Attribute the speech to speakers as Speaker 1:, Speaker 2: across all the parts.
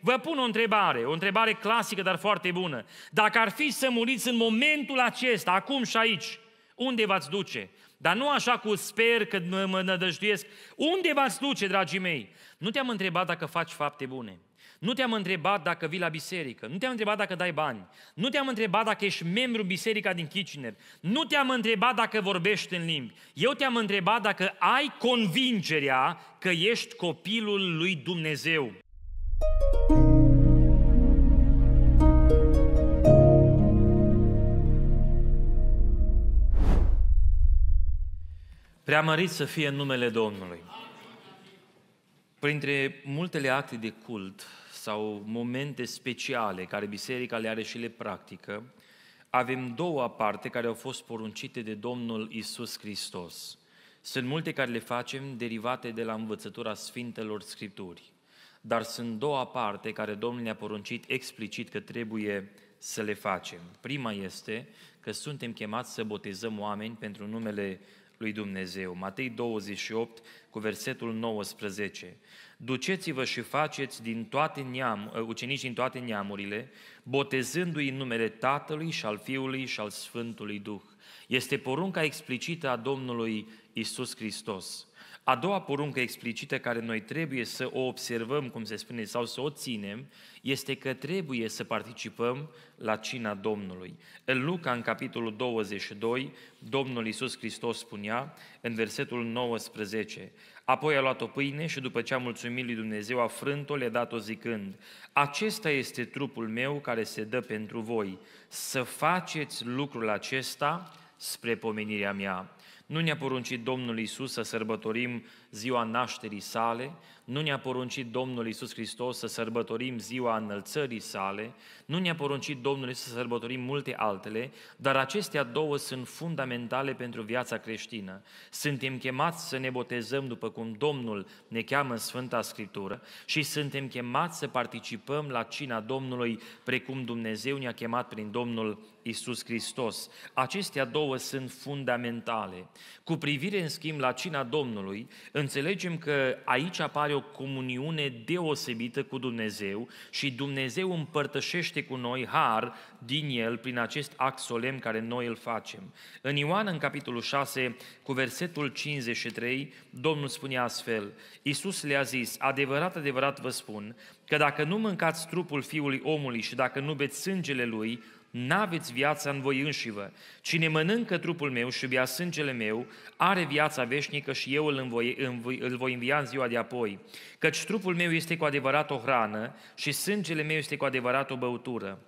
Speaker 1: Vă pun o întrebare, o întrebare clasică, dar foarte bună. Dacă ar fi să muriți în momentul acesta, acum și aici, unde v-ați duce? Dar nu așa cu sper că mă, mă nădăjduiesc. Unde v-ați duce, dragii mei? Nu te-am întrebat dacă faci fapte bune. Nu te-am întrebat dacă vii la biserică, nu te-am întrebat dacă dai bani, nu te-am întrebat dacă ești membru biserica din Kitchener, nu te-am întrebat dacă vorbești în limbi. Eu te-am întrebat dacă ai convingerea că ești copilul lui Dumnezeu. Preamărit să fie în numele Domnului. Printre multele acte de cult sau momente speciale care biserica le are și le practică, avem două aparte care au fost poruncite de Domnul Isus Hristos. Sunt multe care le facem derivate de la învățătura Sfintelor Scripturii dar sunt două aparte care Domnul ne-a poruncit explicit că trebuie să le facem. Prima este că suntem chemați să botezăm oameni pentru numele lui Dumnezeu. Matei 28 cu versetul 19. Duceți-vă și faceți din toate neam, ă, ucenici din toate neamurile, botezându-i în numele Tatălui și al Fiului și al Sfântului Duh este porunca explicită a Domnului Isus Hristos. A doua poruncă explicită care noi trebuie să o observăm, cum se spune, sau să o ținem, este că trebuie să participăm la cina Domnului. În Luca, în capitolul 22, Domnul Iisus Hristos spunea, în versetul 19, Apoi a luat o pâine și după ce a mulțumit lui Dumnezeu, a frânt-o, le-a dat-o zicând, Acesta este trupul meu care se dă pentru voi. Să faceți lucrul acesta spre pomenirea mea. Nu ne-a poruncit Domnul Isus să sărbătorim ziua nașterii sale, nu ne-a poruncit Domnul Isus Hristos să sărbătorim ziua înălțării sale, nu ne-a poruncit Domnul să sărbătorim multe altele, dar acestea două sunt fundamentale pentru viața creștină. Suntem chemați să ne botezăm după cum Domnul ne cheamă în Sfânta Scriptură și suntem chemați să participăm la cina Domnului precum Dumnezeu ne-a chemat prin Domnul Isus Hristos. Acestea două sunt fundamentale. Cu privire, în schimb, la cina Domnului, înțelegem că aici apare o comuniune deosebită cu Dumnezeu și Dumnezeu împărtășește primește cu noi har din el prin acest act solemn care noi îl facem. În Ioan, în capitolul 6, cu versetul 53, Domnul spune astfel, Iisus le-a zis, adevărat, adevărat vă spun, că dacă nu mâncați trupul fiului omului și dacă nu beți sângele lui, n-aveți viața în voi înșivă. Cine mănâncă trupul meu și bea sângele meu, are viața veșnică și eu îl, învoi, îl voi învia în ziua de apoi. Căci trupul meu este cu adevărat o hrană și sângele meu este cu adevărat o băutură.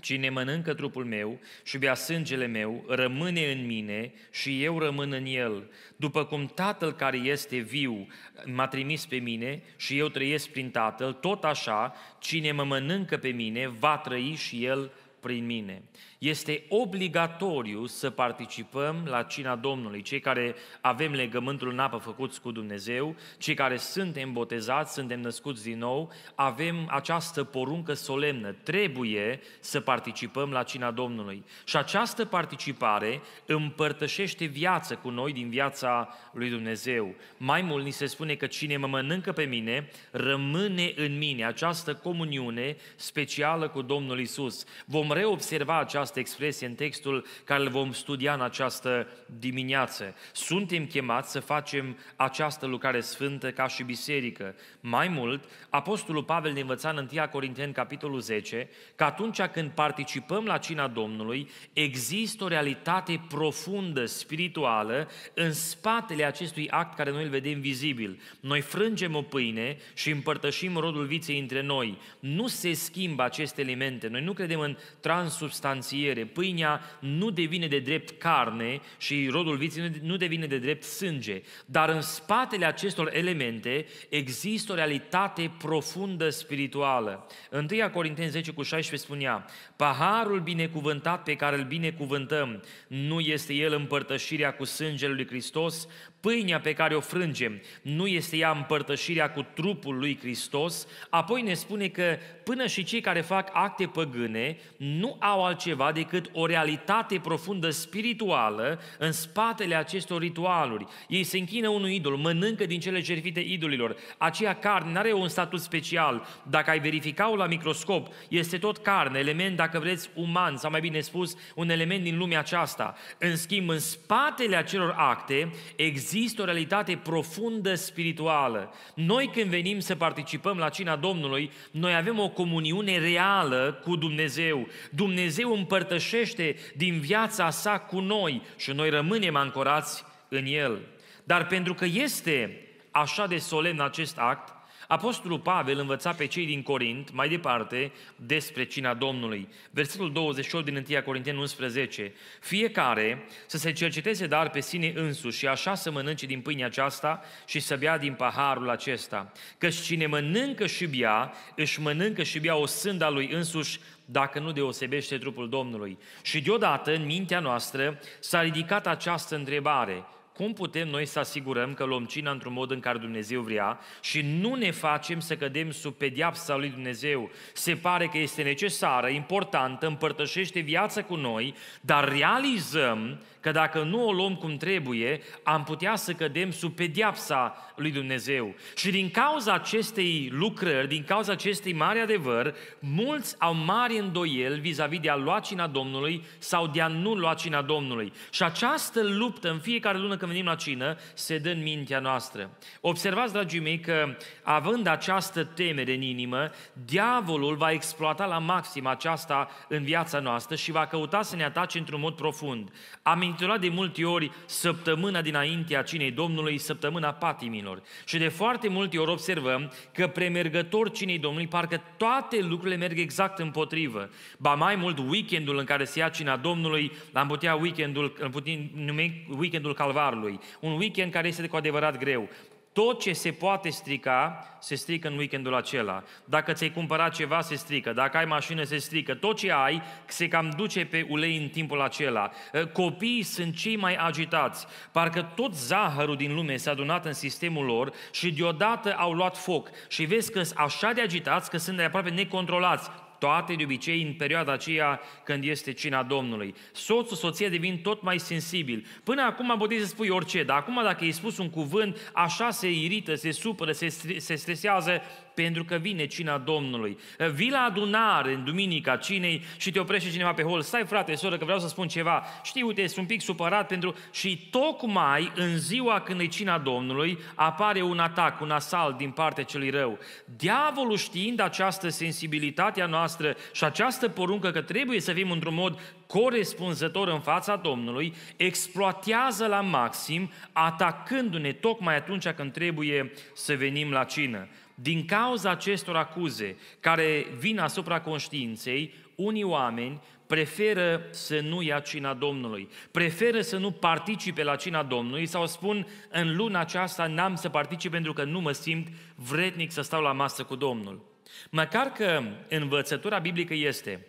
Speaker 1: Cine mănâncă trupul meu și bea sângele meu, rămâne în mine și eu rămân în el. După cum Tatăl care este viu m-a trimis pe mine și eu trăiesc prin Tatăl, tot așa, cine mă mănâncă pe mine, va trăi și el prin mine este obligatoriu să participăm la cina Domnului. Cei care avem legământul în apă făcuți cu Dumnezeu, cei care suntem botezați, suntem născuți din nou, avem această poruncă solemnă. Trebuie să participăm la cina Domnului. Și această participare împărtășește viață cu noi din viața lui Dumnezeu. Mai mult ni se spune că cine mă mănâncă pe mine, rămâne în mine. Această comuniune specială cu Domnul Isus. Vom reobserva această această expresie în textul care îl vom studia în această dimineață. Suntem chemați să facem această lucrare sfântă ca și biserică. Mai mult, Apostolul Pavel ne învăța în 1 Corinteni, capitolul 10, că atunci când participăm la cina Domnului, există o realitate profundă, spirituală, în spatele acestui act care noi îl vedem vizibil. Noi frângem o pâine și împărtășim rodul viței între noi. Nu se schimbă aceste elemente. Noi nu credem în transubstanție fiere. Pâinea nu devine de drept carne și rodul vieții nu devine de drept sânge. Dar în spatele acestor elemente există o realitate profundă spirituală. 1 Corinteni 10 cu 16 spunea, paharul binecuvântat pe care îl binecuvântăm nu este el împărtășirea cu sângele lui Hristos, Pâinea pe care o frângem nu este ea împărtășirea cu trupul lui Hristos, apoi ne spune că până și cei care fac acte păgâne nu au altceva decât o realitate profundă spirituală în spatele acestor ritualuri. Ei se închină unui idol, mănâncă din cele cerfite idolilor. Aceea carne nu are un statut special. Dacă ai verifica-o la microscop, este tot carne, element, dacă vreți, uman, sau mai bine spus, un element din lumea aceasta. În schimb, în spatele acelor acte există Există o realitate profundă spirituală. Noi când venim să participăm la cina Domnului, noi avem o comuniune reală cu Dumnezeu. Dumnezeu împărtășește din viața sa cu noi și noi rămânem ancorați în El. Dar pentru că este așa de solemn acest act, Apostolul Pavel învăța pe cei din Corint, mai departe, despre cina Domnului. Versetul 28 din 1 Corinteni 11. Fiecare să se cerceteze dar pe sine însuși și așa să mănânce din pâinea aceasta și să bea din paharul acesta. Căci cine mănâncă și bea, își mănâncă și bea o sânda lui însuși, dacă nu deosebește trupul Domnului. Și deodată, în mintea noastră, s-a ridicat această întrebare – cum putem noi să asigurăm că luăm cina într-un mod în care Dumnezeu vrea și nu ne facem să cădem sub pediapsa lui Dumnezeu? Se pare că este necesară, importantă, împărtășește viața cu noi, dar realizăm că dacă nu o luăm cum trebuie, am putea să cădem sub pediapsa lui Dumnezeu. Și din cauza acestei lucrări, din cauza acestei mari adevăr, mulți au mari îndoieli vis-a-vis de a lua cina Domnului sau de a nu lua cina Domnului. Și această luptă în fiecare lună când venim la cină se dă în mintea noastră. Observați, dragii mei, că având această temere în inimă, diavolul va exploata la maxim aceasta în viața noastră și va căuta să ne atace într-un mod profund. Am intitulat de multe ori săptămâna dinaintea cinei Domnului, săptămâna patimilor. Și de foarte multe ori observăm că premergător cinei Domnului, parcă toate lucrurile merg exact împotrivă. Ba mai mult, weekendul în care se ia cina Domnului, l-am putea weekendul, putem numi weekendul calvarului. Un weekend care este cu adevărat greu. Tot ce se poate strica, se strică în weekendul acela. Dacă ți-ai cumpărat ceva, se strică. Dacă ai mașină, se strică. Tot ce ai, se cam duce pe ulei în timpul acela. Ă, copiii sunt cei mai agitați. Parcă tot zahărul din lume s-a adunat în sistemul lor și deodată au luat foc. Și vezi că sunt așa de agitați că sunt de aproape necontrolați toate de obicei în perioada aceea când este cina Domnului. Soțul, soția devin tot mai sensibil. Până acum puteți să spui orice, dar acum dacă ai spus un cuvânt, așa se irită, se supără, se, se stresează pentru că vine cina Domnului. Vii la adunare în duminica cinei și te oprește cineva pe hol. Stai, frate, soră, că vreau să spun ceva. Știi, uite, sunt un pic supărat pentru... Și tocmai în ziua când e cina Domnului, apare un atac, un asalt din partea celui rău. Diavolul știind această sensibilitate a noastră și această poruncă că trebuie să fim într-un mod corespunzător în fața Domnului, exploatează la maxim, atacându-ne tocmai atunci când trebuie să venim la cină. Din cauza acestor acuze care vin asupra conștiinței, unii oameni preferă să nu ia cina Domnului, preferă să nu participe la cina Domnului sau spun în luna aceasta n-am să particip pentru că nu mă simt vrednic să stau la masă cu Domnul. Măcar că învățătura biblică este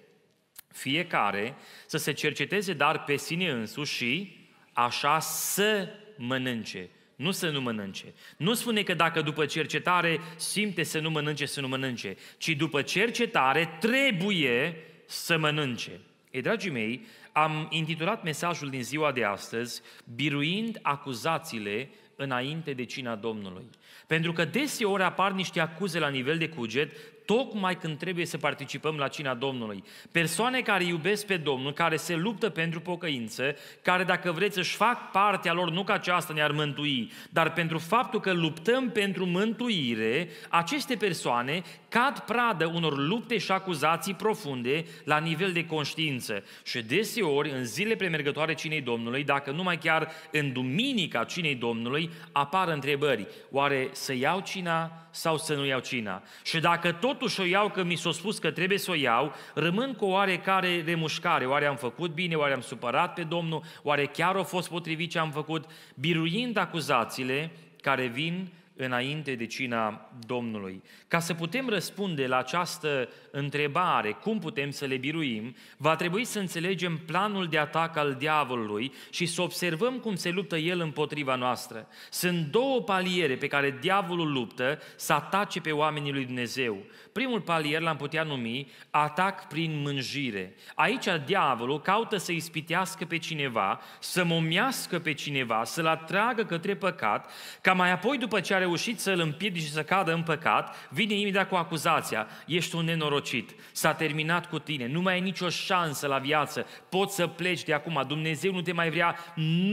Speaker 1: fiecare să se cerceteze dar pe sine însuși și așa să mănânce nu să nu mănânce. Nu spune că dacă după cercetare simte să nu mănânce, să nu mănânce, ci după cercetare trebuie să mănânce. Ei, dragii mei, am intitulat mesajul din ziua de astăzi, Biruind acuzațiile înainte de cina Domnului. Pentru că deseori apar niște acuze la nivel de cuget tocmai când trebuie să participăm la cina Domnului. Persoane care iubesc pe Domnul, care se luptă pentru pocăință, care dacă vreți își fac partea lor, nu că aceasta ne-ar mântui, dar pentru faptul că luptăm pentru mântuire, aceste persoane cad pradă unor lupte și acuzații profunde la nivel de conștiință. Și deseori, în zile premergătoare cinei Domnului, dacă numai chiar în duminica cinei Domnului, apar întrebări. Oare să iau cina sau să nu iau cina? Și dacă tot totuși o iau că mi s-a spus că trebuie să o iau, rămân cu oarecare remușcare. Oare am făcut bine, oare am supărat pe Domnul, oare chiar a fost potrivit ce am făcut, biruind acuzațiile care vin înainte de cina Domnului. Ca să putem răspunde la această întrebare, cum putem să le biruim, va trebui să înțelegem planul de atac al diavolului și să observăm cum se luptă el împotriva noastră. Sunt două paliere pe care diavolul luptă să atace pe oamenii lui Dumnezeu. Primul palier l-am putea numi atac prin mânjire. Aici diavolul caută să ispitească pe cineva, să momiască pe cineva, să-l atragă către păcat, ca mai apoi după ce are reușit să-l împiedici și să cadă în păcat, vine imediat cu acuzația. Ești un nenorocit, s-a terminat cu tine, nu mai ai nicio șansă la viață, poți să pleci de acum, Dumnezeu nu te mai vrea,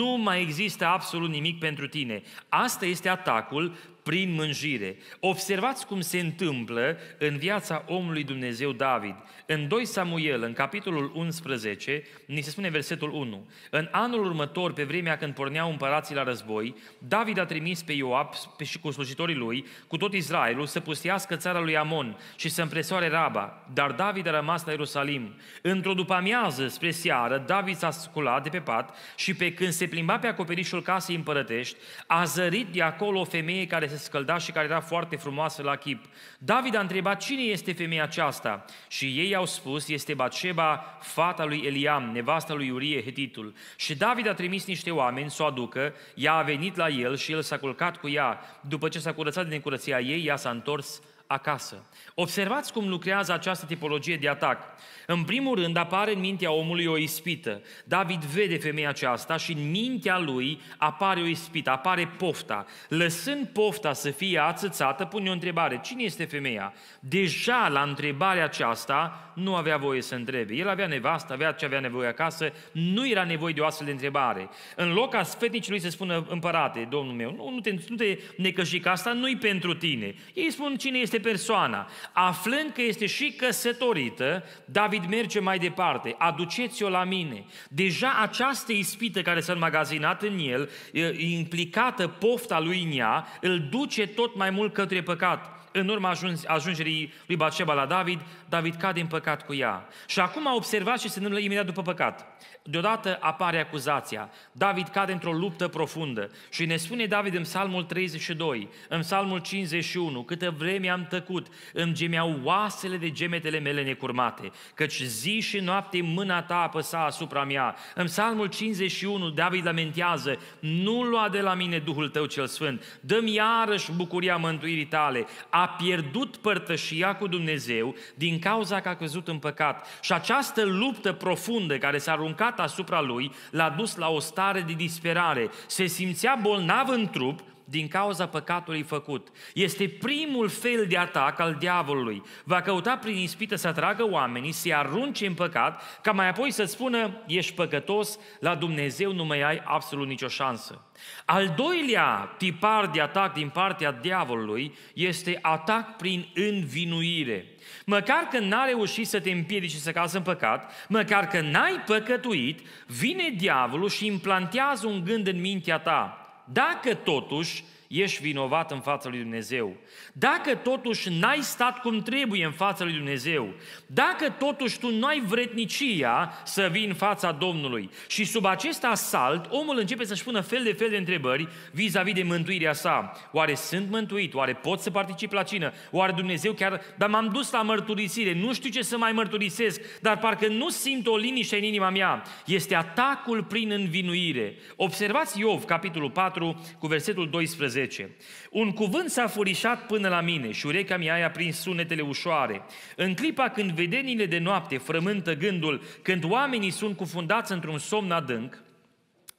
Speaker 1: nu mai există absolut nimic pentru tine. Asta este atacul prin mânjire. Observați cum se întâmplă în viața omului Dumnezeu David. În 2 Samuel, în capitolul 11, ni se spune versetul 1. În anul următor, pe vremea când porneau împărații la război, David a trimis pe Ioab și cu slujitorii lui, cu tot Israelul, să pustească țara lui Amon și să împresoare Raba. Dar David a rămas la Ierusalim. Într-o după-amiază, spre seară, David s-a sculat de pe pat și pe când se plimba pe acoperișul casei împărătești, a zărit de acolo o femeie care se se scălda și care era foarte frumoasă la chip. David a întrebat, cine este femeia aceasta? Și ei au spus, este Baceba, fata lui Eliam, nevasta lui Urie, hetitul. Și David a trimis niște oameni să o aducă, ea a venit la el și el s-a culcat cu ea. După ce s-a curățat din curăția ei, ea s-a întors acasă. Observați cum lucrează această tipologie de atac. În primul rând apare în mintea omului o ispită. David vede femeia aceasta și în mintea lui apare o ispită, apare pofta. Lăsând pofta să fie ațățată, pune o întrebare. Cine este femeia? Deja la întrebarea aceasta nu avea voie să întrebe. El avea nevastă, avea ce avea nevoie acasă, nu era nevoie de o astfel de întrebare. În loc a sfetnicii să spună, împărate, domnul meu, nu, nu te, nu te necăși că asta nu-i pentru tine. Ei spun cine este este persoana. Aflând că este și căsătorită, David merge mai departe. Aduceți-o la mine. Deja această ispită care s-a înmagazinat în el, implicată pofta lui în ea, îl duce tot mai mult către păcat în urma ajungerii lui Batseba la David, David cade în păcat cu ea. Și acum a observat și se întâmplă imediat după păcat. Deodată apare acuzația. David cade într-o luptă profundă și ne spune David în psalmul 32, în psalmul 51, câtă vreme am tăcut, îmi gemeau oasele de gemetele mele necurmate, căci zi și noapte mâna ta apăsa asupra mea. În psalmul 51, David lamentează, nu lua de la mine Duhul tău cel Sfânt, dă-mi iarăși bucuria mântuirii tale, a pierdut părtășia cu Dumnezeu din cauza că a căzut în păcat. Și această luptă profundă care s-a aruncat asupra lui l-a dus la o stare de disperare. Se simțea bolnav în trup, din cauza păcatului făcut. Este primul fel de atac al diavolului. Va căuta prin ispită să atragă oamenii, să-i arunce în păcat, ca mai apoi să spună, ești păcătos, la Dumnezeu nu mai ai absolut nicio șansă. Al doilea tipar de atac din partea diavolului este atac prin învinuire. Măcar că n-a reușit să te împiedici să cazi în păcat, măcar că n-ai păcătuit, vine diavolul și implantează un gând în mintea ta. Dacă totuși ești vinovat în fața lui Dumnezeu, dacă totuși n-ai stat cum trebuie în fața lui Dumnezeu, dacă totuși tu n-ai vretnicia să vii în fața Domnului și sub acest asalt omul începe să-și pună fel de fel de întrebări vis-a-vis de mântuirea sa. Oare sunt mântuit? Oare pot să particip la cină? Oare Dumnezeu chiar... Dar m-am dus la mărturisire, nu știu ce să mai mărturisesc, dar parcă nu simt o liniște în inima mea. Este atacul prin învinuire. Observați Iov, capitolul 4, cu versetul 12. 10. Un cuvânt s-a furișat până la mine și urechea mea a prins sunetele ușoare. În clipa când vedenile de noapte frământă gândul, când oamenii sunt cufundați într-un somn adânc,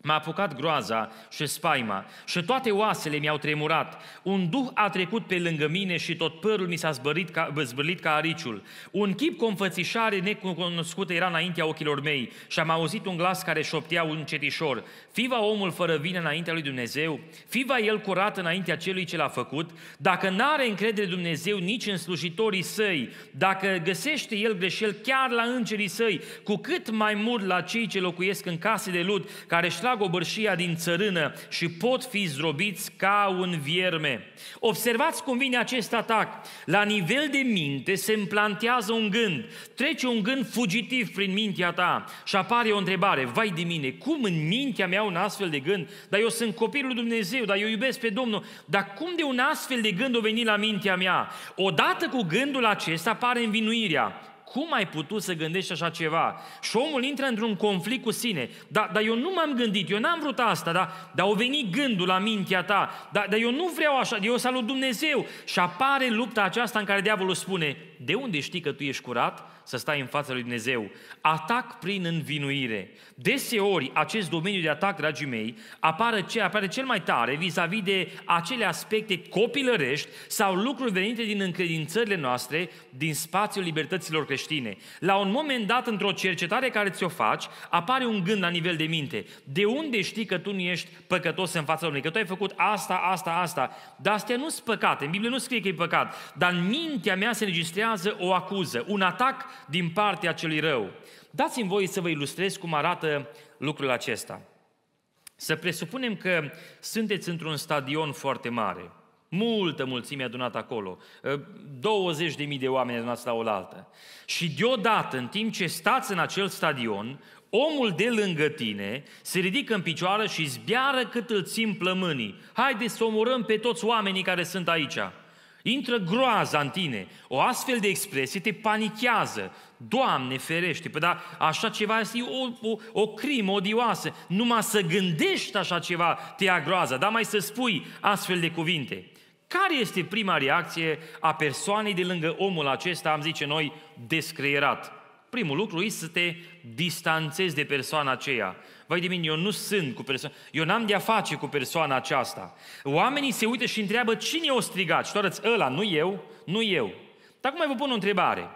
Speaker 1: M-a apucat groaza și spaima și toate oasele mi-au tremurat. Un duh a trecut pe lângă mine și tot părul mi s-a zbărit ca, ca ariciul. Un chip cu înfățișare necunoscută era înaintea ochilor mei și am auzit un glas care șoptea un cetișor. Fiva omul fără vină înaintea lui Dumnezeu? Fiva el curat înaintea celui ce l-a făcut? Dacă n-are încredere Dumnezeu nici în slujitorii săi, dacă găsește el greșel chiar la îngerii săi, cu cât mai mult la cei ce locuiesc în case de lut, care își trag obârșia din țărână și pot fi zdrobiți ca un vierme. Observați cum vine acest atac. La nivel de minte se implantează un gând. Trece un gând fugitiv prin mintea ta și apare o întrebare. Vai de mine, cum în mintea mea un astfel de gând? Dar eu sunt copilul lui Dumnezeu, dar eu iubesc pe Domnul. Dar cum de un astfel de gând o veni la mintea mea? Odată cu gândul acesta apare învinuirea cum ai putut să gândești așa ceva? Și omul intră într-un conflict cu sine. Da, dar da, eu nu m-am gândit, eu n-am vrut asta, da? dar da, au venit gândul la mintea ta, da, dar da, eu nu vreau așa, eu salut Dumnezeu. Și apare lupta aceasta în care diavolul spune, de unde știi că tu ești curat? Să stai în fața lui Dumnezeu. Atac prin învinuire. Deseori, acest domeniu de atac, dragii mei, apare, ce, apare cel mai tare vis-a-vis de acele aspecte copilărești sau lucruri venite din încredințările noastre din spațiul libertăților creștine. La un moment dat, într-o cercetare care ți-o faci, apare un gând la nivel de minte. De unde știi că tu nu ești păcătos în fața Domnului? Că tu ai făcut asta, asta, asta. Dar astea nu sunt păcate. În Biblie nu scrie că e păcat. Dar în mintea mea se înregistrează o acuză, un atac din partea celui rău. Dați-mi voi să vă ilustrez cum arată lucrul acesta. Să presupunem că sunteți într-un stadion foarte mare, multă mulțime adunată acolo, 20.000 ă, de oameni adunați la oaltă. Și deodată, în timp ce stați în acel stadion, omul de lângă tine se ridică în picioară și zbiară cât îl țin plămânii. Haideți să omorăm pe toți oamenii care sunt aici. Intră groaza în tine. O astfel de expresie te panichează, Doamne ferește, păi da, așa ceva este o, o, o crimă odioasă. Numai să gândești așa ceva te ia groază, dar mai să spui astfel de cuvinte. Care este prima reacție a persoanei de lângă omul acesta, am zice noi, descreierat? Primul lucru este să te distanțezi de persoana aceea. Vai de mine, eu nu sunt cu persoana, eu n-am de-a face cu persoana aceasta. Oamenii se uită și întreabă cine o strigat. Și tu arăți, ăla, nu eu, nu eu. Dar acum vă pun o întrebare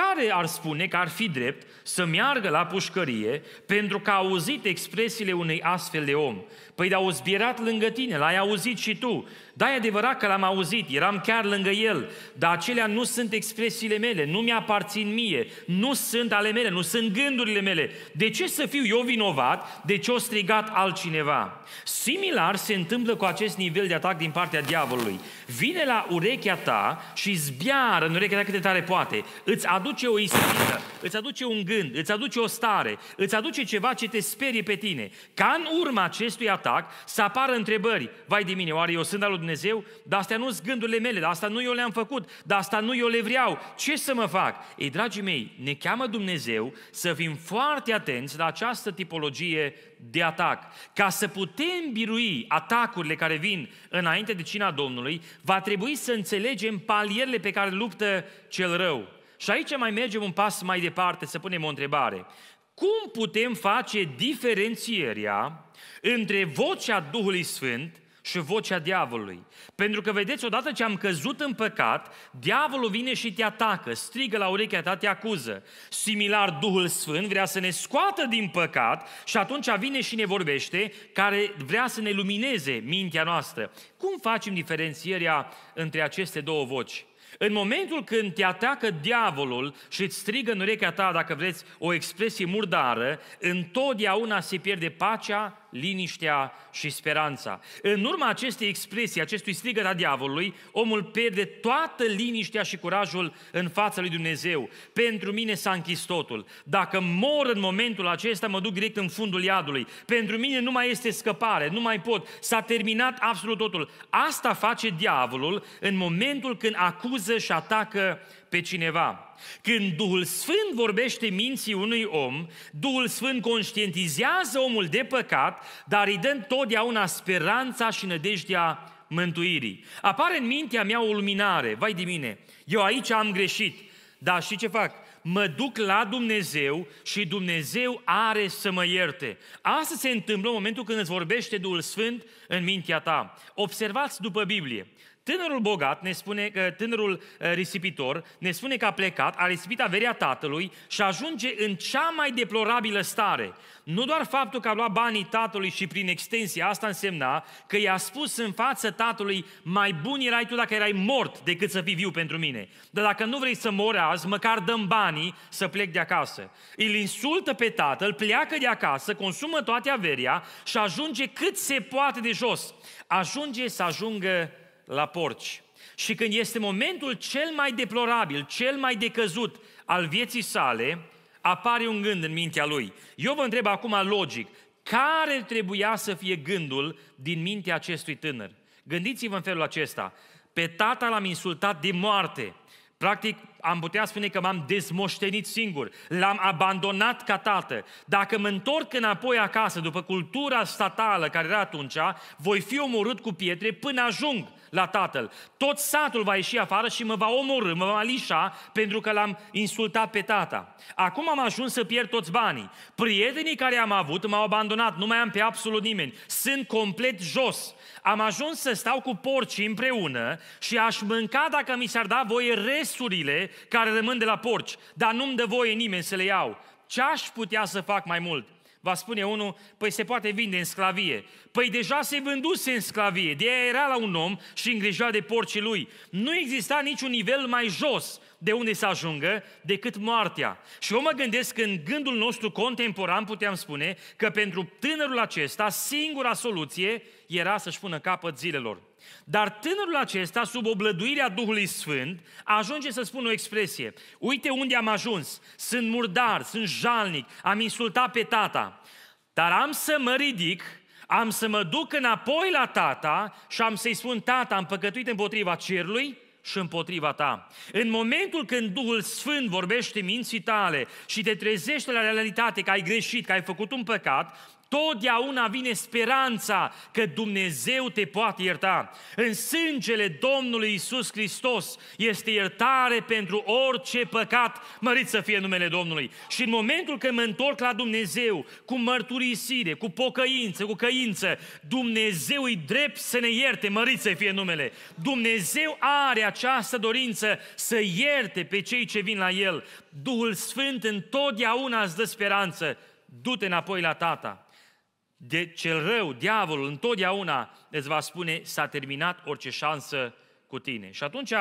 Speaker 1: care ar spune că ar fi drept să meargă la pușcărie pentru că a auzit expresiile unei astfel de om? Păi, dar au zbierat lângă tine, l-ai auzit și tu. Da, e adevărat că l-am auzit, eram chiar lângă el, dar acelea nu sunt expresiile mele, nu mi-aparțin mie, nu sunt ale mele, nu sunt gândurile mele. De ce să fiu eu vinovat de ce o strigat altcineva? Similar se întâmplă cu acest nivel de atac din partea diavolului. Vine la urechea ta și zbiară în urechea ta cât de tare poate. Îți aduce o ispită, îți aduce un gând, îți aduce o stare, îți aduce ceva ce te sperie pe tine. Ca în urma acestui atac să apară întrebări. Vai de mine, oare eu sunt al lui Dumnezeu, dar astea nu sunt gândurile mele, dar asta nu eu le-am făcut, dar asta nu eu le vreau, ce să mă fac? Ei, dragii mei, ne cheamă Dumnezeu să fim foarte atenți la această tipologie de atac. Ca să putem birui atacurile care vin înainte de cina Domnului, va trebui să înțelegem palierele pe care luptă cel rău. Și aici mai mergem un pas mai departe să punem o întrebare. Cum putem face diferențierea între vocea Duhului Sfânt și vocea diavolului. Pentru că, vedeți, odată ce am căzut în păcat, diavolul vine și te atacă, strigă la urechea ta, te acuză. Similar, Duhul Sfânt vrea să ne scoată din păcat și atunci vine și ne vorbește, care vrea să ne lumineze mintea noastră. Cum facem diferențierea între aceste două voci? În momentul când te atacă diavolul și îți strigă în urechea ta, dacă vreți, o expresie murdară, întotdeauna se pierde pacea, liniștea și speranța. În urma acestei expresii, acestui strigăt a diavolului, omul pierde toată liniștea și curajul în fața lui Dumnezeu. Pentru mine s-a închis totul. Dacă mor în momentul acesta, mă duc direct în fundul iadului. Pentru mine nu mai este scăpare, nu mai pot. S-a terminat absolut totul. Asta face diavolul în momentul când acuză și atacă pe cineva. Când Duhul Sfânt vorbește minții unui om, Duhul Sfânt conștientizează omul de păcat dar îi dăm totdeauna speranța și nădejdea mântuirii. Apare în mintea mea o luminare, vai de mine, eu aici am greșit, dar și ce fac? Mă duc la Dumnezeu și Dumnezeu are să mă ierte. Asta se întâmplă în momentul când îți vorbește Duhul Sfânt în mintea ta. Observați după Biblie. Tânărul bogat ne spune că tânărul eh, risipitor ne spune că a plecat, a risipit averea tatălui și ajunge în cea mai deplorabilă stare. Nu doar faptul că a luat banii tatălui și prin extensie asta însemna că i-a spus în față tatălui mai bun erai tu dacă erai mort decât să fii viu pentru mine. Dar dacă nu vrei să mori azi, măcar dăm banii să plec de acasă. Îl insultă pe tatăl, pleacă de acasă, consumă toate averia și ajunge cât se poate de jos. Ajunge să ajungă la porci. Și când este momentul cel mai deplorabil, cel mai decăzut al vieții sale, apare un gând în mintea lui. Eu vă întreb acum logic, care trebuia să fie gândul din mintea acestui tânăr? Gândiți-vă în felul acesta. Pe tata l-am insultat de moarte. Practic, am putea spune că m-am dezmoștenit singur, l-am abandonat ca tată. Dacă mă întorc înapoi acasă, după cultura statală care era atunci, voi fi omorât cu pietre până ajung la tatăl. Tot satul va ieși afară și mă va omorâ, mă va lișa pentru că l-am insultat pe tata. Acum am ajuns să pierd toți banii. Prietenii care am avut m-au abandonat, nu mai am pe absolut nimeni. Sunt complet jos am ajuns să stau cu porci împreună și aș mânca dacă mi s-ar da voie resturile care rămân de la porci, dar nu-mi dă voie nimeni să le iau. Ce aș putea să fac mai mult? Va spune unul, păi se poate vinde în sclavie. Păi deja se vânduse în sclavie, de aia era la un om și îngrijea de porcii lui. Nu exista niciun nivel mai jos de unde să ajungă decât moartea. Și eu mă gândesc că în gândul nostru contemporan puteam spune că pentru tânărul acesta singura soluție era să-și pună capăt zilelor. Dar tânărul acesta, sub oblăduirea Duhului Sfânt, ajunge să spună o expresie. Uite unde am ajuns, sunt murdar, sunt jalnic, am insultat pe tata, dar am să mă ridic am să mă duc înapoi la tata și am să-i spun, tata, am păcătuit împotriva cerului și împotriva ta. În momentul când Duhul Sfânt vorbește minții tale și te trezește la realitate că ai greșit, că ai făcut un păcat, Totdeauna vine speranța că Dumnezeu te poate ierta. În sângele Domnului Isus Hristos este iertare pentru orice păcat, mărit să fie numele Domnului. Și în momentul când mă întorc la Dumnezeu, cu mărturisire, cu pocăință, cu căință, Dumnezeu îi drept să ne ierte, mărit să fie numele. Dumnezeu are această dorință să ierte pe cei ce vin la El. Duhul Sfânt întotdeauna îți dă speranță. Du-te înapoi la Tata, de cel rău, diavolul, întotdeauna îți va spune s-a terminat orice șansă cu tine. Și atunci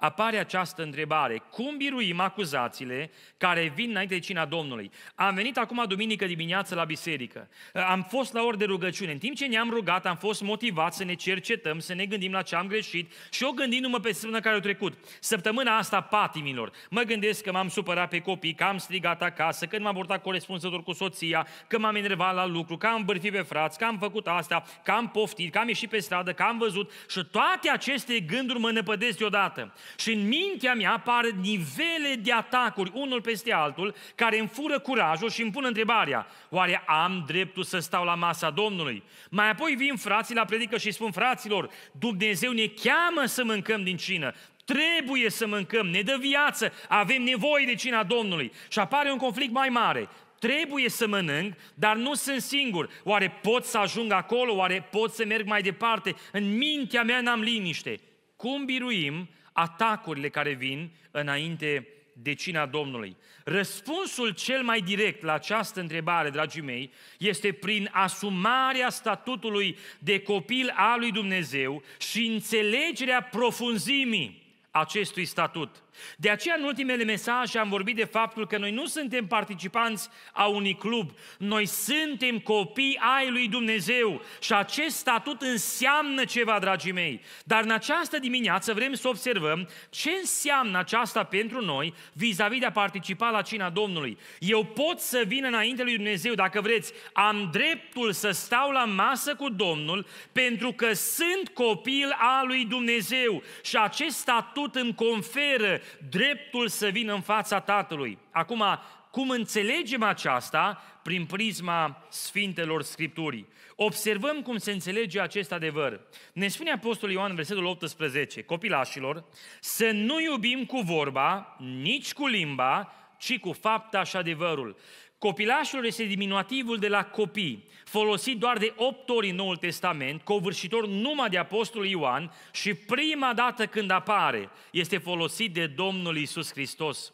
Speaker 1: apare această întrebare. Cum biruim acuzațiile care vin înainte de cina Domnului? Am venit acum duminică dimineață la biserică. Uh, am fost la ori de rugăciune. În timp ce ne-am rugat, am fost motivat, să ne cercetăm, să ne gândim la ce am greșit și eu gândindu-mă pe săptămâna care a trecut. Săptămâna asta patimilor. Mă gândesc că m-am supărat pe copii, că am strigat acasă, că nu m-am portat corespunzător cu soția, că m-am enervat la lucru, că am bârfit pe frați, că am făcut asta, că am poftit, că am ieșit pe stradă, că am văzut și toate aceste gânduri mă năpădesc deodată. Și în mintea mea apar nivele de atacuri, unul peste altul, care îmi fură curajul și îmi pun întrebarea, oare am dreptul să stau la masa Domnului? Mai apoi vin frații la predică și spun, fraților, Dumnezeu ne cheamă să mâncăm din cină, trebuie să mâncăm, ne dă viață, avem nevoie de cina Domnului. Și apare un conflict mai mare trebuie să mănânc, dar nu sunt singur. Oare pot să ajung acolo? Oare pot să merg mai departe? În mintea mea n-am liniște. Cum biruim atacurile care vin înainte de cina Domnului. Răspunsul cel mai direct la această întrebare, dragii mei, este prin asumarea statutului de copil al lui Dumnezeu și înțelegerea profunzimii acestui statut. De aceea, în ultimele mesaje am vorbit de faptul că noi nu suntem participanți a unui club, noi suntem copii ai lui Dumnezeu și acest statut înseamnă ceva, dragii mei. Dar în această dimineață vrem să observăm ce înseamnă aceasta pentru noi vis-a-vis de a participa la cina Domnului. Eu pot să vin înainte lui Dumnezeu, dacă vreți, am dreptul să stau la masă cu Domnul pentru că sunt copil al lui Dumnezeu și acest statut îmi conferă dreptul să vină în fața Tatălui. Acum, cum înțelegem aceasta? Prin prisma Sfintelor Scripturii. Observăm cum se înțelege acest adevăr. Ne spune Apostolul Ioan versetul 18, copilașilor, să nu iubim cu vorba, nici cu limba, ci cu fapta și adevărul. Copilașul este diminuativul de la copii, folosit doar de opt ori în Noul Testament, covârșitor numai de Apostolul Ioan și prima dată când apare este folosit de Domnul Isus Hristos.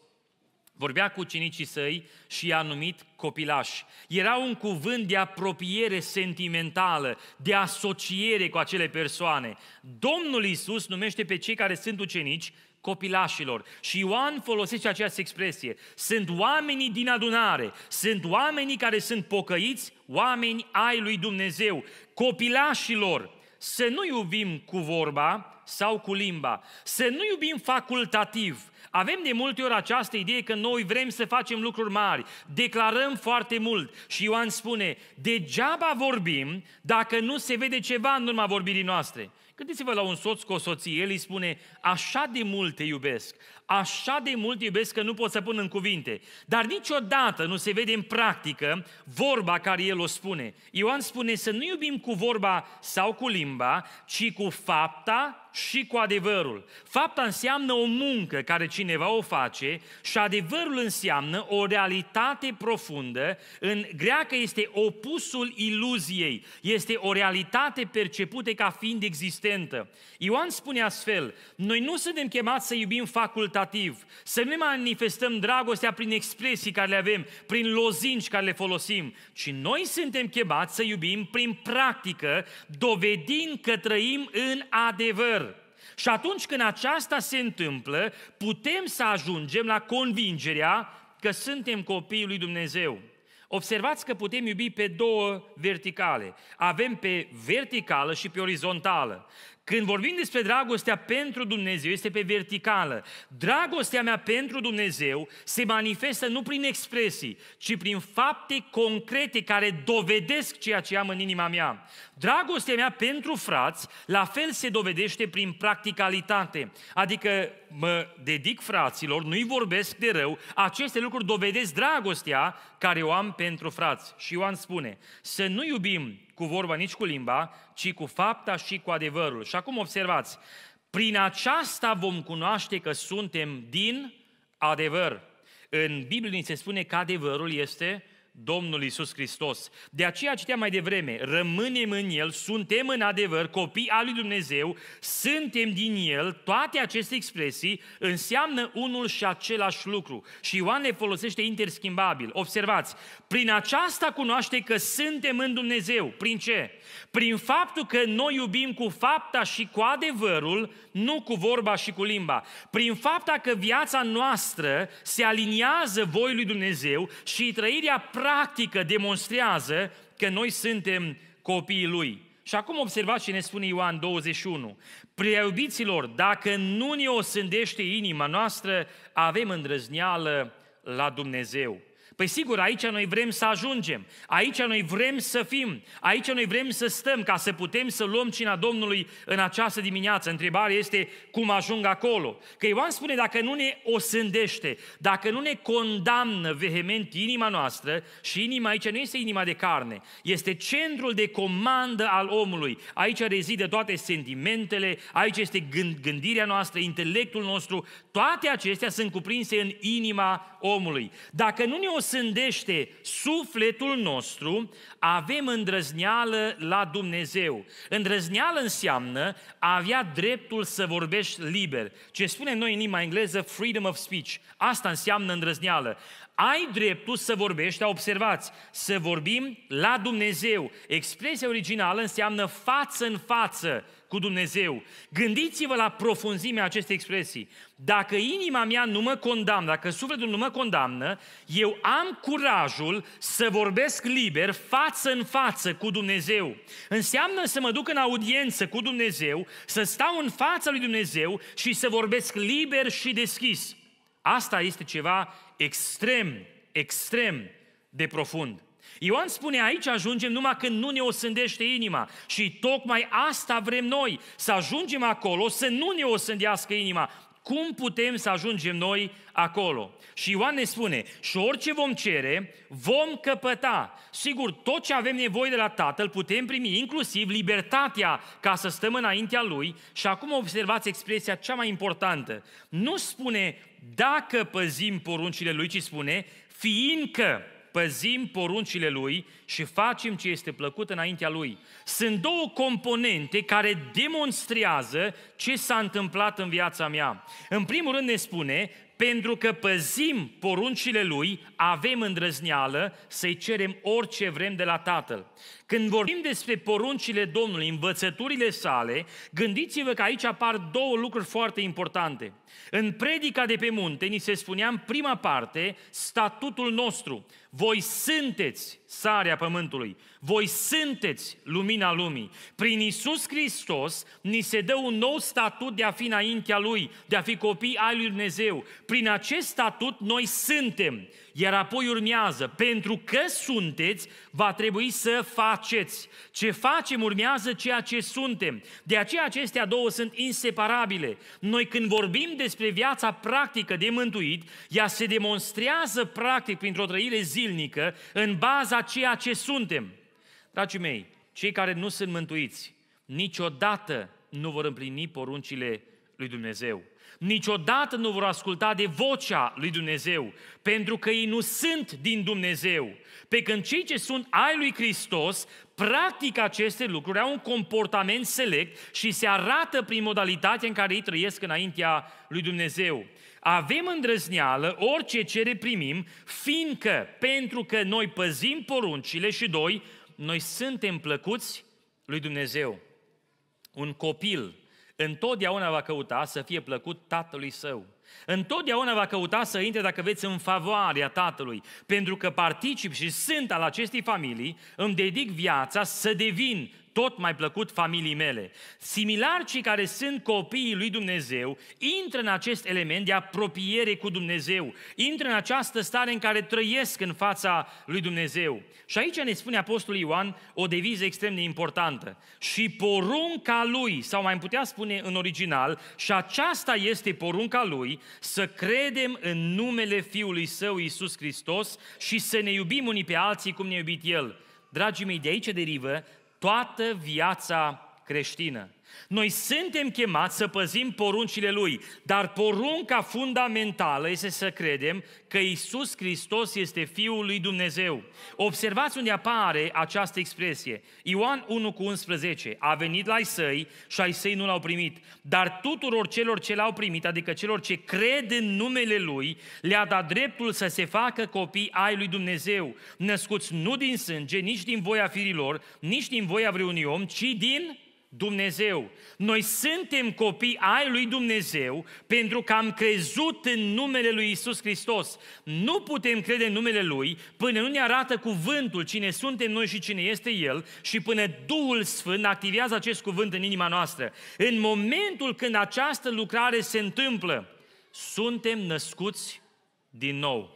Speaker 1: Vorbea cu cinicii săi și i-a numit copilaș. Era un cuvânt de apropiere sentimentală, de asociere cu acele persoane. Domnul Isus numește pe cei care sunt ucenici copilașilor. Și Ioan folosește această expresie. Sunt oamenii din adunare, sunt oamenii care sunt pocăiți, oameni ai lui Dumnezeu, copilașilor. Să nu iubim cu vorba sau cu limba, să nu iubim facultativ. Avem de multe ori această idee că noi vrem să facem lucruri mari, declarăm foarte mult și Ioan spune, degeaba vorbim dacă nu se vede ceva în urma vorbirii noastre. Gândiți-vă la un soț cu o soție, el îi spune, așa de mult te iubesc, așa de mult te iubesc că nu pot să pun în cuvinte. Dar niciodată nu se vede în practică vorba care el o spune. Ioan spune să nu iubim cu vorba sau cu limba, ci cu fapta și cu adevărul. Fapta înseamnă o muncă care cineva o face și adevărul înseamnă o realitate profundă. În greacă este opusul iluziei, este o realitate percepută ca fiind existentă. Ioan spune astfel, noi nu suntem chemați să iubim facultativ, să nu manifestăm dragostea prin expresii care le avem, prin lozinci care le folosim, ci noi suntem chemați să iubim prin practică, dovedind că trăim în adevăr. Și atunci când aceasta se întâmplă, putem să ajungem la convingerea că suntem copiii lui Dumnezeu. Observați că putem iubi pe două verticale. Avem pe verticală și pe orizontală. Când vorbim despre dragostea pentru Dumnezeu, este pe verticală. Dragostea mea pentru Dumnezeu se manifestă nu prin expresii, ci prin fapte concrete care dovedesc ceea ce am în inima mea. Dragostea mea pentru frați, la fel se dovedește prin practicalitate. Adică mă dedic fraților, nu-i vorbesc de rău, aceste lucruri dovedesc dragostea care o am pentru frați. Și Ioan spune, să nu iubim cu vorba, nici cu limba, ci cu fapta și cu adevărul. Și acum observați, prin aceasta vom cunoaște că suntem din adevăr. În Biblie ni se spune că adevărul este Domnul Isus Hristos. De aceea citeam mai devreme, rămânem în El, suntem în adevăr copii al lui Dumnezeu, suntem din El, toate aceste expresii înseamnă unul și același lucru. Și Ioan le folosește interschimbabil. Observați, prin aceasta cunoaște că suntem în Dumnezeu. Prin ce? Prin faptul că noi iubim cu fapta și cu adevărul, nu cu vorba și cu limba. Prin fapta că viața noastră se aliniază voi lui Dumnezeu și trăirea practică demonstrează că noi suntem copiii Lui. Și acum observați ce ne spune Ioan 21. iubiților, dacă nu ne osândește inima noastră, avem îndrăzneală la Dumnezeu. Păi sigur, aici noi vrem să ajungem, aici noi vrem să fim, aici noi vrem să stăm ca să putem să luăm cina Domnului în această dimineață. Întrebarea este cum ajung acolo. Că Ioan spune, dacă nu ne osândește, dacă nu ne condamnă vehement inima noastră, și inima aici nu este inima de carne, este centrul de comandă al omului. Aici rezidă toate sentimentele, aici este gândirea noastră, intelectul nostru, toate acestea sunt cuprinse în inima omului. Dacă nu ne o osândește sufletul nostru, avem îndrăzneală la Dumnezeu. Îndrăzneală înseamnă a avea dreptul să vorbești liber. Ce spune noi în limba engleză, freedom of speech. Asta înseamnă îndrăzneală. Ai dreptul să vorbești, a observați, să vorbim la Dumnezeu. Expresia originală înseamnă față în față cu Dumnezeu. Gândiți-vă la profunzimea acestei expresii. Dacă inima mea nu mă condamnă, dacă sufletul nu mă condamnă, eu am curajul să vorbesc liber față în față cu Dumnezeu. Înseamnă să mă duc în audiență cu Dumnezeu, să stau în fața lui Dumnezeu și să vorbesc liber și deschis. Asta este ceva extrem, extrem de profund. Ioan spune aici ajungem numai când nu ne osândește inima și tocmai asta vrem noi, să ajungem acolo, să nu ne osândească inima. Cum putem să ajungem noi acolo? Și Ioan ne spune, și orice vom cere, vom căpăta. Sigur, tot ce avem nevoie de la Tatăl putem primi, inclusiv libertatea ca să stăm înaintea Lui. Și acum observați expresia cea mai importantă. Nu spune dacă păzim poruncile Lui, ci spune fiindcă păzim poruncile Lui și facem ce este plăcut înaintea Lui. Sunt două componente care demonstrează ce s-a întâmplat în viața mea. În primul rând ne spune, pentru că păzim poruncile Lui, avem îndrăzneală să-i cerem orice vrem de la Tatăl. Când vorbim despre poruncile Domnului, învățăturile sale, gândiți-vă că aici apar două lucruri foarte importante. În predica de pe munte ni se spunea în prima parte statutul nostru. Voi sunteți sarea pământului, voi sunteți lumina lumii. Prin Isus Hristos ni se dă un nou statut de a fi înaintea Lui, de a fi copii ai Lui Dumnezeu. Prin acest statut noi suntem. Iar apoi urmează, pentru că sunteți, va trebui să faceți. Ce facem urmează ceea ce suntem. De aceea acestea două sunt inseparabile. Noi când vorbim despre viața practică de mântuit, ea se demonstrează practic printr-o trăire zilnică în baza ceea ce suntem. Dragii mei, cei care nu sunt mântuiți niciodată nu vor împlini poruncile lui Dumnezeu. Niciodată nu vor asculta de vocea lui Dumnezeu, pentru că ei nu sunt din Dumnezeu. Pe când cei ce sunt ai lui Hristos practică aceste lucruri, au un comportament select și se arată prin modalitatea în care ei trăiesc înaintea lui Dumnezeu. Avem îndrăzneală orice cere primim, fiindcă, pentru că noi păzim poruncile și doi, noi suntem plăcuți lui Dumnezeu. Un copil Întotdeauna va căuta să fie plăcut tatălui său. Întotdeauna va căuta să intre, dacă veți, în favoarea tatălui. Pentru că particip și sunt al acestei familii, îmi dedic viața să devin tot mai plăcut familiei mele. Similar cei care sunt copiii lui Dumnezeu, intră în acest element de apropiere cu Dumnezeu, intră în această stare în care trăiesc în fața lui Dumnezeu. Și aici ne spune Apostolul Ioan o deviză extrem de importantă. Și porunca lui, sau mai putea spune în original, și aceasta este porunca lui, să credem în numele Fiului Său Iisus Hristos și să ne iubim unii pe alții cum ne-a iubit El. Dragii mei, de aici derivă toată viața creștină. Noi suntem chemați să păzim poruncile Lui, dar porunca fundamentală este să credem că Isus Hristos este Fiul lui Dumnezeu. Observați unde apare această expresie. Ioan 1 cu 11. A venit la săi și ai săi nu l-au primit, dar tuturor celor ce l-au primit, adică celor ce cred în numele Lui, le-a dat dreptul să se facă copii ai lui Dumnezeu, născuți nu din sânge, nici din voia firilor, nici din voia vreunui om, ci din Dumnezeu. Noi suntem copii ai lui Dumnezeu pentru că am crezut în numele lui Isus Hristos. Nu putem crede în numele lui până nu ne arată cuvântul cine suntem noi și cine este el și până Duhul Sfânt activează acest cuvânt în inima noastră. În momentul când această lucrare se întâmplă, suntem născuți din nou.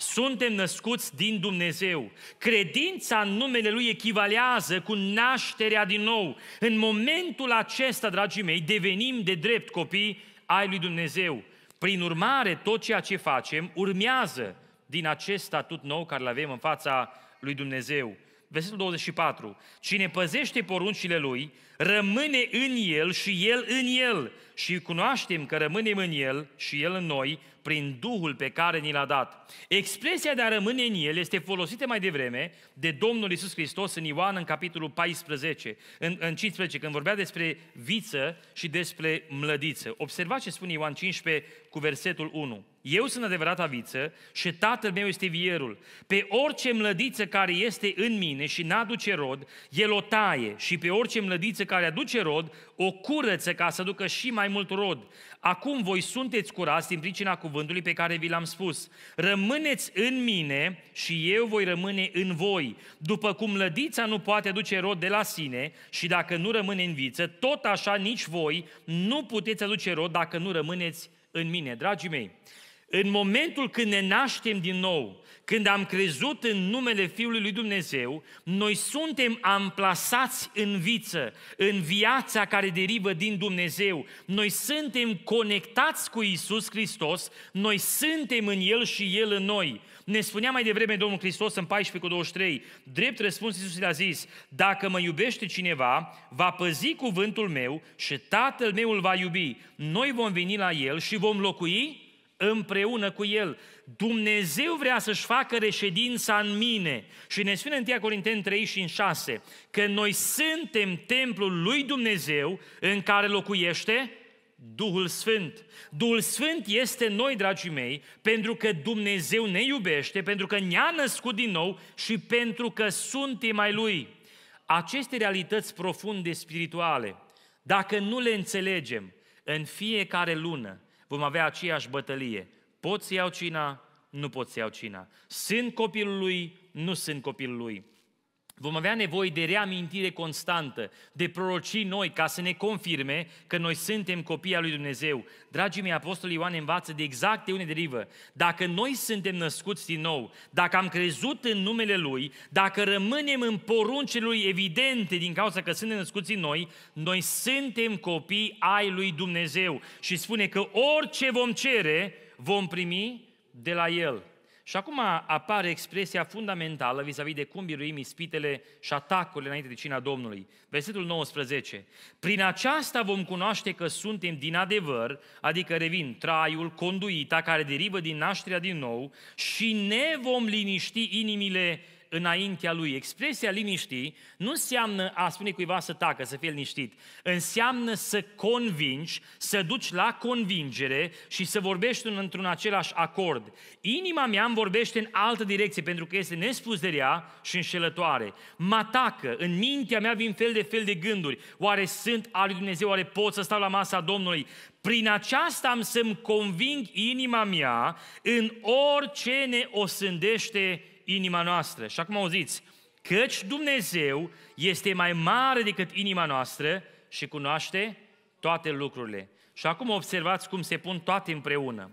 Speaker 1: Suntem născuți din Dumnezeu. Credința în numele Lui echivalează cu nașterea din nou. În momentul acesta, dragii mei, devenim de drept copii ai Lui Dumnezeu. Prin urmare, tot ceea ce facem urmează din acest statut nou care îl avem în fața lui Dumnezeu. Versetul 24. Cine păzește poruncile lui, rămâne în el și el în el și cunoaștem că rămânem în El și El în noi prin Duhul pe care ni l-a dat. Expresia de a rămâne în El este folosită mai devreme de Domnul Isus Hristos în Ioan în capitolul 14, în, în 15, când vorbea despre viță și despre mlădiță. Observați ce spune Ioan 15 cu versetul 1. Eu sunt adevărata viță și tatăl meu este vierul. Pe orice mlădiță care este în mine și n-aduce rod, el o taie și pe orice mlădiță care aduce rod, o curăță ca să ducă și mai mult rod. Acum voi sunteți curați din pricina cuvântului pe care vi l-am spus. Rămâneți în mine și eu voi rămâne în voi. După cum lădița nu poate aduce rod de la sine și dacă nu rămâne în viță, tot așa nici voi nu puteți aduce rod dacă nu rămâneți în mine. Dragii mei, în momentul când ne naștem din nou, când am crezut în numele Fiului lui Dumnezeu, noi suntem amplasați în viță, în viața care derivă din Dumnezeu. Noi suntem conectați cu Isus Hristos, noi suntem în El și El în noi. Ne spunea mai devreme Domnul Hristos în 14 cu 23, drept răspuns Iisus le-a zis, dacă mă iubește cineva, va păzi cuvântul meu și Tatăl meu îl va iubi. Noi vom veni la El și vom locui împreună cu El. Dumnezeu vrea să-și facă reședința în mine. Și ne spune în 1 Corinteni 3 și în 6 că noi suntem templul lui Dumnezeu în care locuiește Duhul Sfânt. Duhul Sfânt este noi, dragii mei, pentru că Dumnezeu ne iubește, pentru că ne-a născut din nou și pentru că suntem ai Lui. Aceste realități profunde spirituale, dacă nu le înțelegem în fiecare lună, Vom avea aceeași bătălie. Pot să iau cina, nu pot să iau cina. Sunt copilul lui, nu sunt copilul lui. Vom avea nevoie de reamintire constantă, de prorocii noi, ca să ne confirme că noi suntem copii al lui Dumnezeu. Dragii mei, Apostolul Ioan învață de exact de unde derivă. Dacă noi suntem născuți din nou, dacă am crezut în numele Lui, dacă rămânem în poruncile Lui evidente din cauza că suntem născuți din noi, noi suntem copii ai lui Dumnezeu. Și spune că orice vom cere, vom primi de la El. Și acum apare expresia fundamentală vis-a-vis de cum biruim ispitele și atacurile înainte de cina Domnului. Versetul 19. Prin aceasta vom cunoaște că suntem din adevăr, adică revin, traiul, conduita care derivă din nașterea din nou și ne vom liniști inimile înaintea lui. Expresia liniștii nu înseamnă a spune cuiva să tacă, să fie liniștit. Înseamnă să convingi, să duci la convingere și să vorbești într-un același acord. Inima mea îmi vorbește în altă direcție pentru că este nespus de rea și înșelătoare. Mă atacă, în mintea mea vin fel de fel de gânduri. Oare sunt al lui Dumnezeu? Oare pot să stau la masa Domnului? Prin aceasta am să-mi conving inima mea în orice ne osândește inima noastră. Și acum auziți, căci Dumnezeu este mai mare decât inima noastră și cunoaște toate lucrurile. Și acum observați cum se pun toate împreună.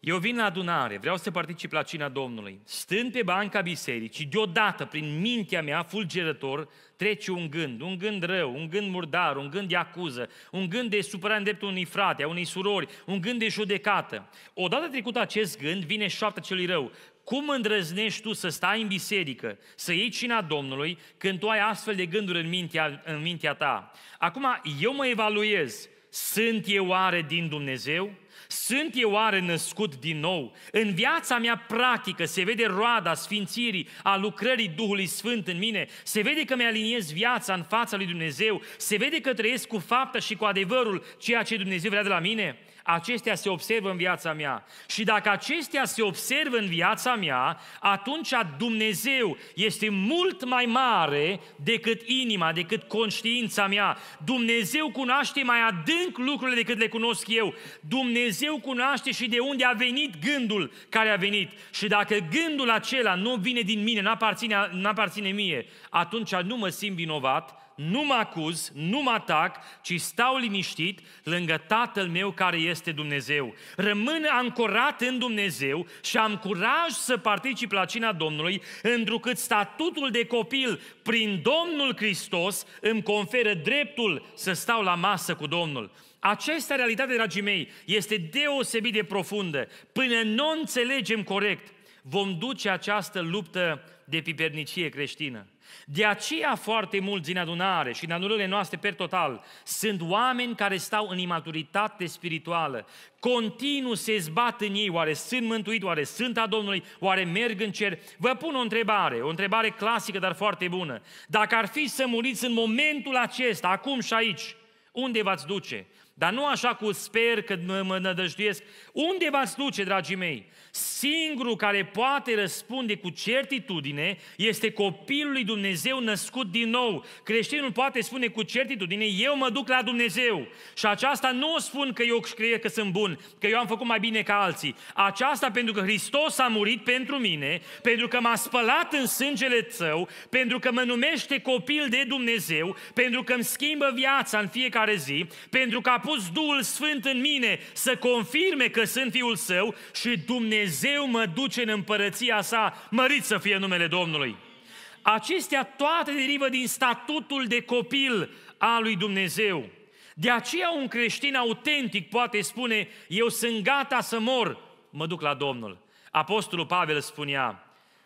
Speaker 1: Eu vin la adunare, vreau să particip la cina Domnului. Stând pe banca bisericii, deodată, prin mintea mea, fulgerător, trece un gând, un gând rău, un gând murdar, un gând de acuză, un gând de supărare în dreptul unui frate, a unei surori, un gând de judecată. Odată trecut acest gând, vine șoapta celui rău. Cum îndrăznești tu să stai în biserică, să iei cina Domnului, când tu ai astfel de gânduri în mintea, în mintea ta? Acum, eu mă evaluez. Sunt eu oare din Dumnezeu? Sunt eu oare născut din nou? În viața mea practică se vede roada sfințirii, a lucrării Duhului Sfânt în mine, se vede că mi-aliniez viața în fața lui Dumnezeu, se vede că trăiesc cu faptă și cu adevărul ceea ce Dumnezeu vrea de la mine? acestea se observă în viața mea. Și dacă acestea se observă în viața mea, atunci Dumnezeu este mult mai mare decât inima, decât conștiința mea. Dumnezeu cunoaște mai adânc lucrurile decât le cunosc eu. Dumnezeu cunoaște și de unde a venit gândul care a venit. Și dacă gândul acela nu vine din mine, nu aparține, nu aparține mie, atunci nu mă simt vinovat, nu mă acuz, nu mă atac, ci stau liniștit lângă Tatăl meu care este Dumnezeu. Rămân ancorat în Dumnezeu și am curaj să particip la cina Domnului, întrucât statutul de copil prin Domnul Hristos îmi conferă dreptul să stau la masă cu Domnul. Această realitate, dragii mei, este deosebit de profundă. Până nu înțelegem corect, vom duce această luptă de pipernicie creștină. De aceea foarte mulți din adunare și în adunările noastre per total sunt oameni care stau în imaturitate spirituală. Continu se zbat în ei, oare sunt mântuit, oare sunt a Domnului, oare merg în cer. Vă pun o întrebare, o întrebare clasică, dar foarte bună. Dacă ar fi să muriți în momentul acesta, acum și aici, unde v-ați duce? Dar nu așa cu sper că mă, mă nădăjduiesc. Unde v-ați duce, dragii mei? Singurul care poate răspunde cu certitudine este copilul lui Dumnezeu născut din nou. Creștinul poate spune cu certitudine, eu mă duc la Dumnezeu. Și aceasta nu o spun că eu cred că sunt bun, că eu am făcut mai bine ca alții. Aceasta pentru că Hristos a murit pentru mine, pentru că m-a spălat în sângele tău, pentru că mă numește copil de Dumnezeu, pentru că îmi schimbă viața în fiecare zi, pentru că a pus Duhul Sfânt în mine să confirme că sunt Fiul Său și Dumnezeu Dumnezeu mă duce în împărăția sa, mărit să fie numele Domnului. Acestea toate derivă din statutul de copil al lui Dumnezeu. De aceea un creștin autentic poate spune, eu sunt gata să mor, mă duc la Domnul. Apostolul Pavel spunea,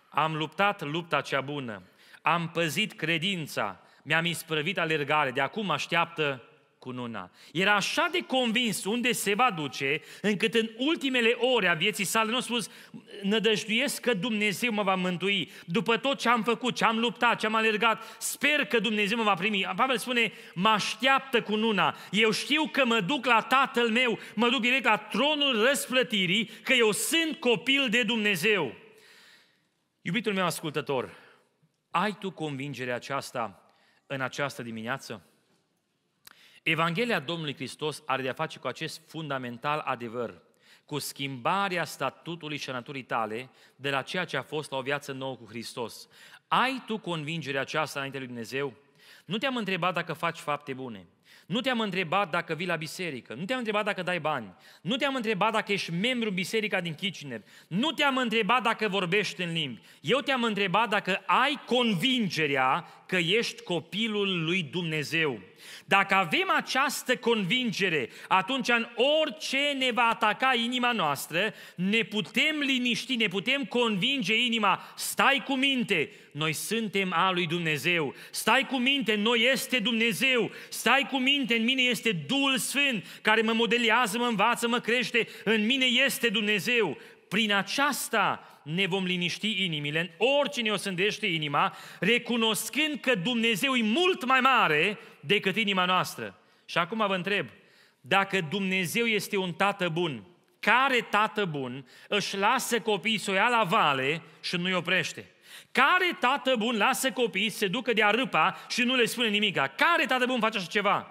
Speaker 1: am luptat lupta cea bună, am păzit credința, mi-am isprăvit alergare, de acum așteaptă cununa. Era așa de convins unde se va duce, încât în ultimele ore a vieții sale nu a spus, nădăjduiesc că Dumnezeu mă va mântui. După tot ce am făcut, ce am luptat, ce am alergat, sper că Dumnezeu mă va primi. Pavel spune, mă așteaptă cununa. Eu știu că mă duc la tatăl meu, mă duc direct la tronul răsplătirii, că eu sunt copil de Dumnezeu. Iubitul meu ascultător, ai tu convingerea aceasta în această dimineață? Evanghelia Domnului Hristos are de-a face cu acest fundamental adevăr, cu schimbarea statutului și a naturii tale de la ceea ce a fost la o viață nouă cu Hristos. Ai tu convingerea aceasta înainte lui Dumnezeu? Nu te-am întrebat dacă faci fapte bune. Nu te-am întrebat dacă vii la biserică. Nu te-am întrebat dacă dai bani. Nu te-am întrebat dacă ești membru biserica din Kitchener. Nu te-am întrebat dacă vorbești în limbi. Eu te-am întrebat dacă ai convingerea că ești copilul lui Dumnezeu. Dacă avem această convingere, atunci în orice ne va ataca inima noastră, ne putem liniști, ne putem convinge inima, stai cu minte, noi suntem a lui Dumnezeu, stai cu minte, noi este Dumnezeu, stai cu minte, în mine este Duhul Sfânt care mă modelează, mă învață, mă crește, în mine este Dumnezeu. Prin aceasta ne vom liniști inimile, în oricine ne o sândește inima, recunoscând că Dumnezeu e mult mai mare decât inima noastră. Și acum vă întreb, dacă Dumnezeu este un tată bun, care tată bun își lasă copiii să o ia la vale și nu-i oprește? Care tată bun lasă copiii să se ducă de-a râpa și nu le spune nimica? Care tată bun face așa ceva?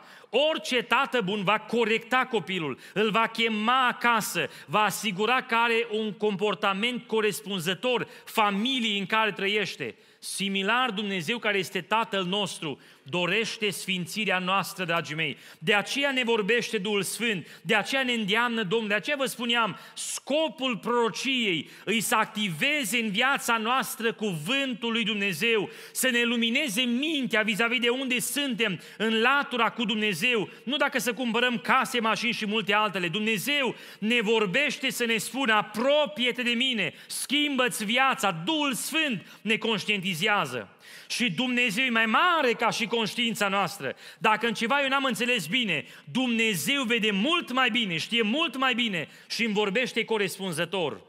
Speaker 1: Orice tată bun va corecta copilul, îl va chema acasă, va asigura că are un comportament corespunzător familiei în care trăiește. Similar Dumnezeu care este Tatăl nostru, dorește sfințirea noastră, dragii mei. De aceea ne vorbește Duhul Sfânt, de aceea ne îndeamnă Domnul, de aceea vă spuneam, scopul prorociei îi să activeze în viața noastră cuvântul lui Dumnezeu, să ne lumineze mintea vis-a-vis de unde suntem în latura cu Dumnezeu, nu dacă să cumpărăm case, mașini și multe altele. Dumnezeu ne vorbește să ne spună, apropie de mine, schimbă-ți viața, Duhul Sfânt ne conștientizează. Și Dumnezeu e mai mare ca și conștiința noastră. Dacă în ceva eu n-am înțeles bine, Dumnezeu vede mult mai bine, știe mult mai bine și îmi vorbește corespunzător.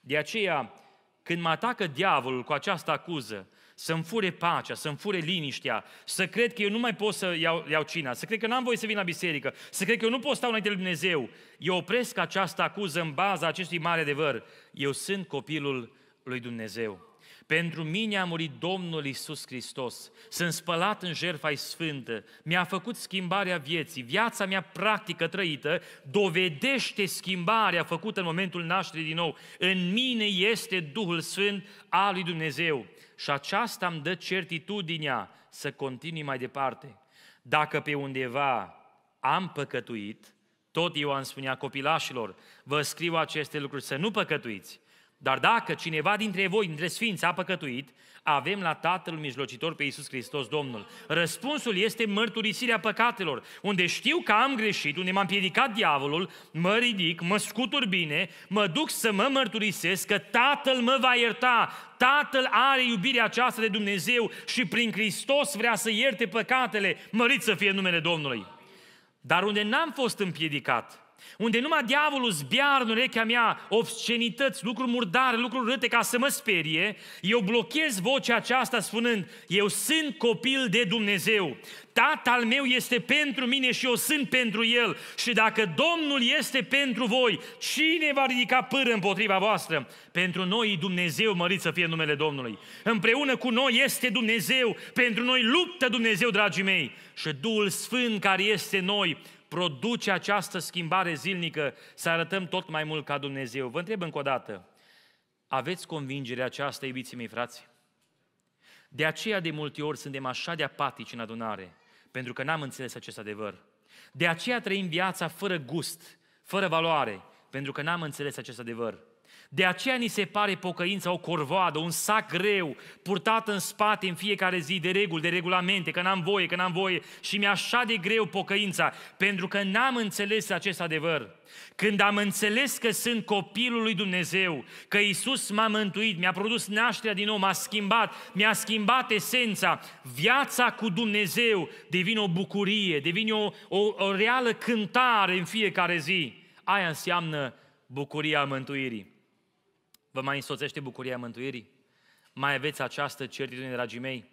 Speaker 1: De aceea, când mă atacă diavolul cu această acuză, să-mi fure pacea, să-mi fure liniștea, să cred că eu nu mai pot să iau, iau cina, să cred că n-am voie să vin la biserică, să cred că eu nu pot stau înainte de Dumnezeu. Eu opresc această acuză în baza acestui mare adevăr. Eu sunt copilul lui Dumnezeu. Pentru mine a murit Domnul Isus Hristos. Sunt spălat în jertfa sfântă. Mi-a făcut schimbarea vieții. Viața mea practică trăită dovedește schimbarea făcută în momentul nașterii din nou. În mine este Duhul Sfânt al lui Dumnezeu. Și aceasta îmi dă certitudinea să continui mai departe. Dacă pe undeva am păcătuit, tot eu am spunea copilașilor, vă scriu aceste lucruri să nu păcătuiți. Dar dacă cineva dintre voi, dintre sfinți, a păcătuit, avem la Tatăl mijlocitor pe Iisus Hristos Domnul. Răspunsul este mărturisirea păcatelor. Unde știu că am greșit, unde m-am piedicat diavolul, mă ridic, mă scutur bine, mă duc să mă mărturisesc că Tatăl mă va ierta. Tatăl are iubirea aceasta de Dumnezeu și prin Hristos vrea să ierte păcatele. Mărit să fie numele Domnului. Dar unde n-am fost împiedicat, unde numai diavolul zbiar în urechea mea obscenități, lucruri murdare, lucruri râte ca să mă sperie, eu blochez vocea aceasta spunând, eu sunt copil de Dumnezeu, Tatăl meu este pentru mine și eu sunt pentru El și dacă Domnul este pentru voi, cine va ridica pâră împotriva voastră? Pentru noi Dumnezeu, mărit să fie numele Domnului. Împreună cu noi este Dumnezeu, pentru noi luptă Dumnezeu, dragii mei. Și Duhul Sfânt care este noi produce această schimbare zilnică, să arătăm tot mai mult ca Dumnezeu. Vă întreb încă o dată, aveți convingerea aceasta, iubiții mei frați? De aceea de multe ori suntem așa de apatici în adunare, pentru că n-am înțeles acest adevăr. De aceea trăim viața fără gust, fără valoare, pentru că n-am înțeles acest adevăr. De aceea ni se pare pocăința o corvoadă, un sac greu, purtat în spate în fiecare zi de reguli, de regulamente, că n-am voie, că n-am voie și mi-e așa de greu pocăința, pentru că n-am înțeles acest adevăr. Când am înțeles că sunt copilul lui Dumnezeu, că Isus m-a mântuit, mi-a produs nașterea din nou, m-a schimbat, mi-a schimbat esența, viața cu Dumnezeu devine o bucurie, devine o, o, o reală cântare în fiecare zi. Aia înseamnă bucuria mântuirii. Vă mai însoțește bucuria mântuirii? Mai aveți această certitudine, dragii mei?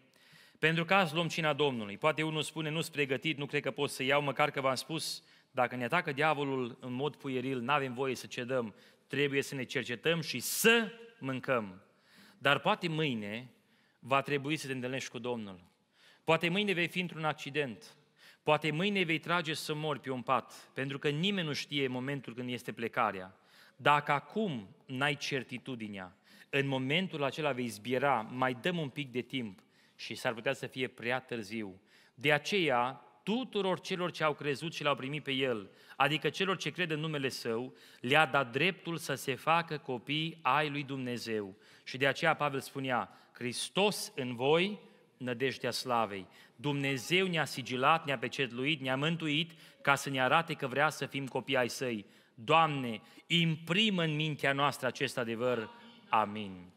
Speaker 1: Pentru că azi luăm cina Domnului. Poate unul spune, nu sunt pregătit, nu cred că pot să iau, măcar că v-am spus, dacă ne atacă diavolul în mod puieril, nu avem voie să cedăm, trebuie să ne cercetăm și să mâncăm. Dar poate mâine va trebui să te întâlnești cu Domnul. Poate mâine vei fi într-un accident. Poate mâine vei trage să mori pe un pat, pentru că nimeni nu știe momentul când este plecarea. Dacă acum n-ai certitudinea, în momentul acela vei zbiera, mai dăm un pic de timp și s-ar putea să fie prea târziu. De aceea, tuturor celor ce au crezut și l-au primit pe El, adică celor ce cred în numele Său, le-a dat dreptul să se facă copii ai lui Dumnezeu. Și de aceea Pavel spunea, Hristos în voi, nădejdea slavei. Dumnezeu ne-a sigilat, ne-a pecetluit, ne-a mântuit ca să ne arate că vrea să fim copii ai Săi. Doamne, imprimă în mintea noastră acest adevăr. Amin.